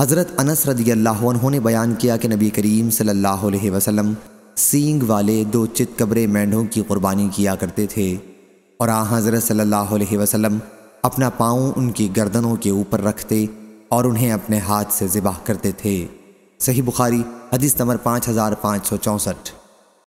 हज़रत अनस रदी अल्लाह ने बयान किया कि नबी करीम सल्लल्लाहु अलैहि वसल्लम सींग वाले दो चितकबरे मेंढों की कुर्बानी किया करते थे और आ हज़रत सल्लल्लाहु अलैहि वसल्लम अपना पाँव उनकी गर्दनों के ऊपर रखते और उन्हें अपने हाथ से ज़िबाह करते थे सही बुखारी हदीस नंबर पाँच हज़ार पाँच सौ चौंसठ